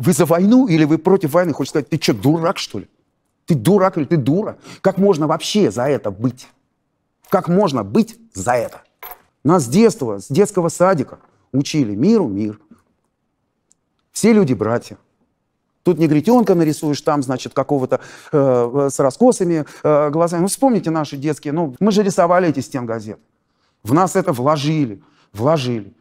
Вы за войну или вы против войны? Хочешь сказать, ты что, дурак, что ли? Ты дурак или ты дура? Как можно вообще за это быть? Как можно быть за это? Нас с детства, с детского садика учили миру мир. Все люди братья. Тут негритенка нарисуешь, там, значит, какого-то э, э с раскосами э, глазами. Ну, вспомните наши детские, ну, мы же рисовали эти стен газет. В нас это вложили, вложили.